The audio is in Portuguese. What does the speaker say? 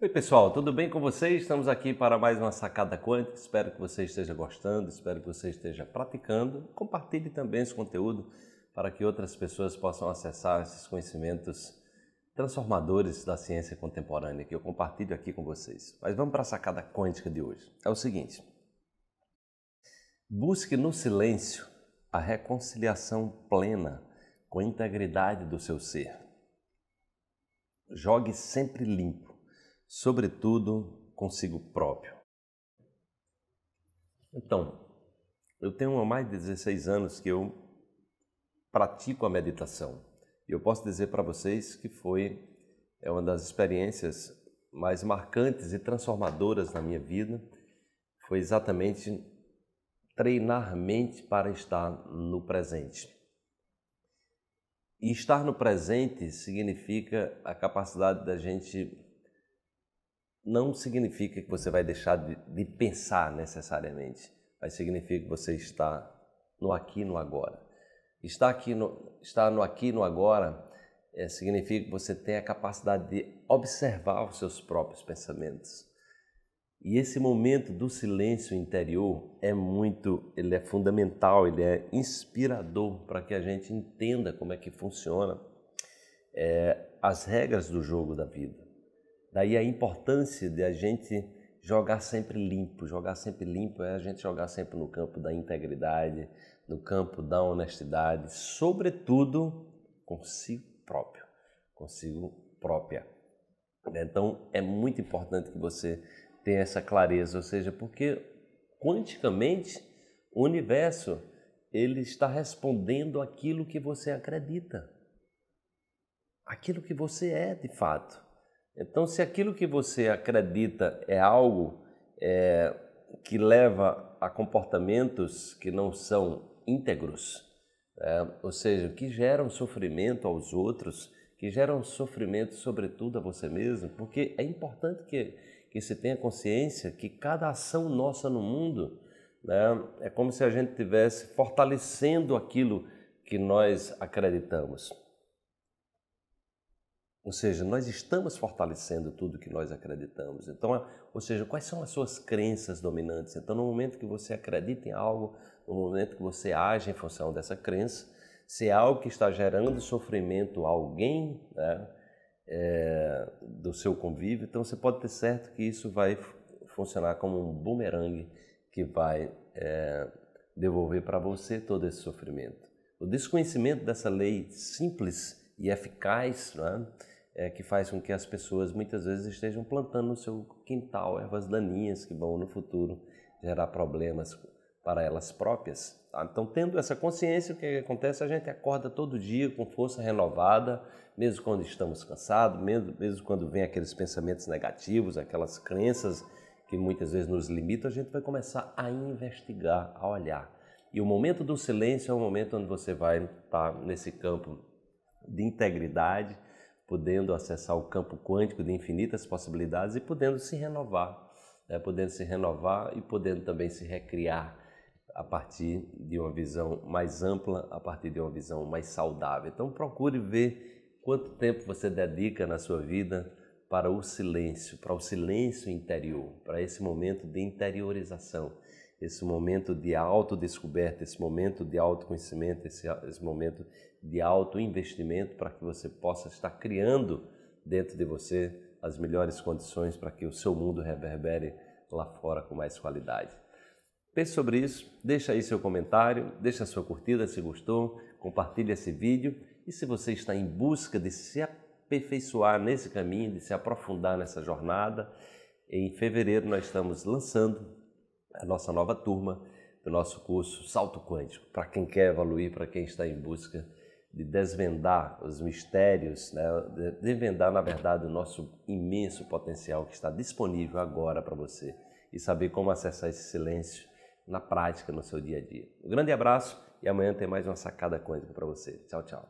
Oi, pessoal, tudo bem com vocês? Estamos aqui para mais uma sacada quântica. Espero que você esteja gostando, espero que você esteja praticando. Compartilhe também esse conteúdo para que outras pessoas possam acessar esses conhecimentos transformadores da ciência contemporânea que eu compartilho aqui com vocês. Mas vamos para a sacada quântica de hoje. É o seguinte: busque no silêncio a reconciliação plena com a integridade do seu ser. Jogue sempre limpo sobretudo consigo próprio. Então, eu tenho há mais de 16 anos que eu pratico a meditação. E eu posso dizer para vocês que foi é uma das experiências mais marcantes e transformadoras na minha vida. Foi exatamente treinar mente para estar no presente. E estar no presente significa a capacidade da gente não significa que você vai deixar de, de pensar necessariamente, mas significa que você está no aqui no agora. Estar, aqui no, estar no aqui no agora é, significa que você tem a capacidade de observar os seus próprios pensamentos. E esse momento do silêncio interior é muito, ele é fundamental, ele é inspirador para que a gente entenda como é que funciona é, as regras do jogo da vida. Daí a importância de a gente jogar sempre limpo. Jogar sempre limpo é a gente jogar sempre no campo da integridade, no campo da honestidade, sobretudo consigo próprio, consigo própria. Então é muito importante que você tenha essa clareza, ou seja, porque quanticamente o universo ele está respondendo aquilo que você acredita, aquilo que você é de fato. Então, se aquilo que você acredita é algo é, que leva a comportamentos que não são íntegros, é, ou seja, que geram sofrimento aos outros, que geram sofrimento, sobretudo, a você mesmo, porque é importante que, que se tenha consciência que cada ação nossa no mundo né, é como se a gente estivesse fortalecendo aquilo que nós acreditamos. Ou seja, nós estamos fortalecendo tudo que nós acreditamos. Então, é, ou seja, quais são as suas crenças dominantes? Então, no momento que você acredita em algo, no momento que você age em função dessa crença, se é algo que está gerando sofrimento a alguém né, é, do seu convívio, então você pode ter certo que isso vai funcionar como um bumerangue que vai é, devolver para você todo esse sofrimento. O desconhecimento dessa lei simples e eficaz, não é? é, que faz com que as pessoas muitas vezes estejam plantando no seu quintal ervas daninhas que vão no futuro gerar problemas para elas próprias. Tá? Então, tendo essa consciência, o é que acontece? A gente acorda todo dia com força renovada, mesmo quando estamos cansados, mesmo, mesmo quando vem aqueles pensamentos negativos, aquelas crenças que muitas vezes nos limitam, a gente vai começar a investigar, a olhar. E o momento do silêncio é o momento onde você vai estar nesse campo de integridade, podendo acessar o campo quântico de infinitas possibilidades e podendo se renovar, né? podendo se renovar e podendo também se recriar a partir de uma visão mais ampla, a partir de uma visão mais saudável. Então procure ver quanto tempo você dedica na sua vida para o silêncio, para o silêncio interior, para esse momento de interiorização esse momento de autodescoberta, esse momento de autoconhecimento, esse, esse momento de autoinvestimento para que você possa estar criando dentro de você as melhores condições para que o seu mundo reverbere lá fora com mais qualidade. Pense sobre isso, deixa aí seu comentário, deixa sua curtida se gostou, compartilha esse vídeo e se você está em busca de se aperfeiçoar nesse caminho, de se aprofundar nessa jornada, em fevereiro nós estamos lançando a nossa nova turma do nosso curso Salto Quântico, para quem quer evoluir, para quem está em busca de desvendar os mistérios, né? desvendar, na verdade, o nosso imenso potencial que está disponível agora para você e saber como acessar esse silêncio na prática, no seu dia a dia. Um grande abraço e amanhã tem mais uma sacada quântica para você. Tchau, tchau.